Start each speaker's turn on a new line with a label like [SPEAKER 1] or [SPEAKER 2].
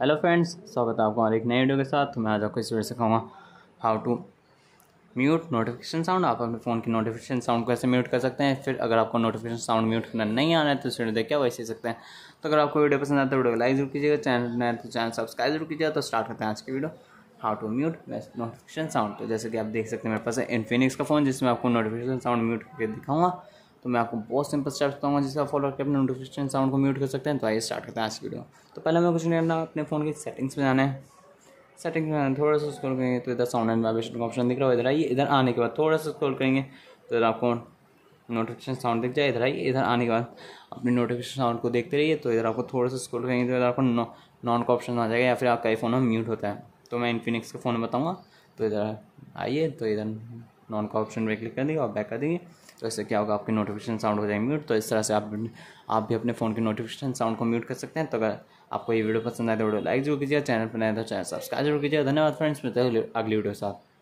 [SPEAKER 1] hello friends स्वागत है आपको हमारे एक नए वीडियो के साथ तो मैं आज आपको इस वीडियो सिखाऊंगा how to mute notification sound आप अपने फ़ोन की नोटिफिकेशन साउंड कैसे म्यूट कर सकते हैं फिर अगर आपको नोटिफिकेशन साउंड म्यूट करना नहीं आना है तो इस वीडियो देख वैसे ही सकते हैं तो अगर आपको वीडियो पसंद आता है तो वीडियो को लाइक जरूर कीजिएगा चैनल नए तो चैनल सब्सक्राइब जरूर कीजिएगा तो स्टार्ट करते हैं आज की video how to mute notification sound तो जैसे कि आप देख सकते हैं मेरे पास इन्फिनिक्स इनफिनिक्स का फ़ोन जिसमें आपको नोटिफिकेशन साउंड म्यूट करके दिखाऊंगा तो मैं आपको बहुत सिंपल स्टेप्स बताऊँगा जिसका फॉलो करके अपने नोटिफिकेशन साउंड को म्यूट कर सकते हैं तो आइए स्टार्ट करते हैं आज वीडियो तो पहले मैं कुछ नहीं करना अपने फ़ोन की सेटिंग्स में जाना है सेटिंग्स में थोड़ा सा स्क्रॉल करेंगे तो इधर साउंड एंड वाइब्रेशन का ऑप्शन दिख रहा है इधर आइए इधर आने के बाद थोड़ा सा स्क्रॉल करेंगे तो इधर आपको नोटिफिकेशन साउंड दिख जाए इधर आइए इधर आने के बाद अपने नोटिफिकेशन साउंड को देखते रहिए तो इधर आपको थोड़ा सा स्क्रॉल करेंगे तो इधर आपको नॉन का ऑप्शन आ जाएगा या फिर आपका फ़ोन में म्यूट होता है तो मैं इन्फिनिक्स का फ़ोन बताऊँगा तो इधर आइए तो इधर नॉन का ऑप्शन में क्लिक कर देंगे और बैक कर देंगे तो इससे क्या होगा आपकी नोटिफिकेशन साउंड हो जाएगी म्यूट तो इस तरह से आप आप भी अपने फ़ोन की नोटिफिकेशन साउंड को म्यूट कर सकते हैं तो अगर आपको ये वीडियो पसंद आए तो वीडियो लाइक जरूर कीजिए चैनल पर नया तो चैनल सब्सक्राइब जरूर कीजिए धन्यवाद फ्रेंड्स मिलते हैं अगली वीडियो साथ